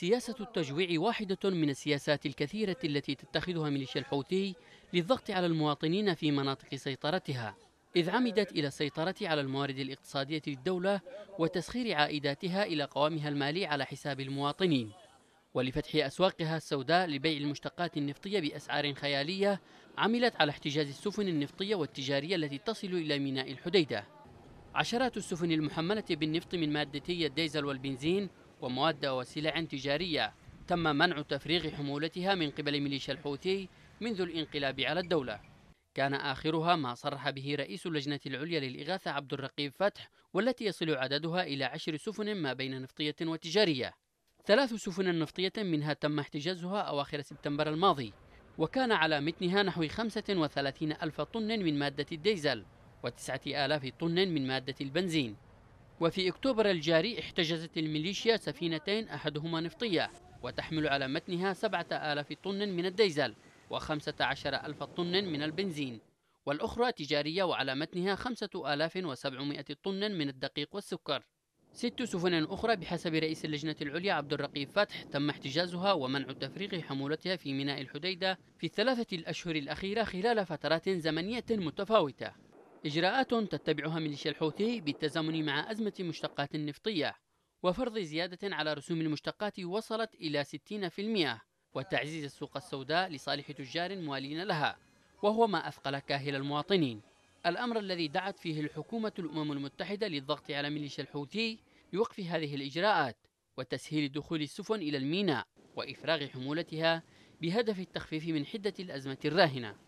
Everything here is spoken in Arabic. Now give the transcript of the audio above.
سياسة التجويع واحدة من السياسات الكثيرة التي تتخذها ميليشيا الحوثي للضغط على المواطنين في مناطق سيطرتها إذ عمدت إلى السيطرة على الموارد الاقتصادية للدولة وتسخير عائداتها إلى قوامها المالي على حساب المواطنين ولفتح أسواقها السوداء لبيع المشتقات النفطية بأسعار خيالية عملت على احتجاز السفن النفطية والتجارية التي تصل إلى ميناء الحديدة عشرات السفن المحملة بالنفط من مادتي الديزل والبنزين ومواد وسلع تجارية تم منع تفريغ حمولتها من قبل ميليشيا الحوثي منذ الانقلاب على الدولة كان آخرها ما صرح به رئيس اللجنة العليا للإغاثة عبد الرقيب فتح والتي يصل عددها إلى عشر سفن ما بين نفطية وتجارية ثلاث سفن نفطية منها تم احتجازها أواخر سبتمبر الماضي وكان على متنها نحو 35 ألف طن من مادة الديزل وتسعة آلاف طن من مادة البنزين وفي أكتوبر الجاري احتجزت الميليشيا سفينتين أحدهما نفطية وتحمل على متنها 7000 طن من الديزل و15000 طن من البنزين والأخرى تجارية وعلى متنها 5700 طن من الدقيق والسكر ست سفن أخرى بحسب رئيس اللجنة العليا عبد الرقيب فتح تم احتجازها ومنع تفريغ حمولتها في ميناء الحديدة في الثلاثة الأشهر الأخيرة خلال فترات زمنية متفاوتة إجراءات تتبعها ميليشيا الحوثي بالتزامن مع أزمة المشتقات النفطية وفرض زيادة على رسوم المشتقات وصلت إلى 60% وتعزيز السوق السوداء لصالح تجار موالين لها وهو ما أثقل كاهل المواطنين الأمر الذي دعت فيه الحكومة الأمم المتحدة للضغط على ميليشيا الحوثي لوقف هذه الإجراءات وتسهيل دخول السفن إلى الميناء وإفراغ حمولتها بهدف التخفيف من حدة الأزمة الراهنة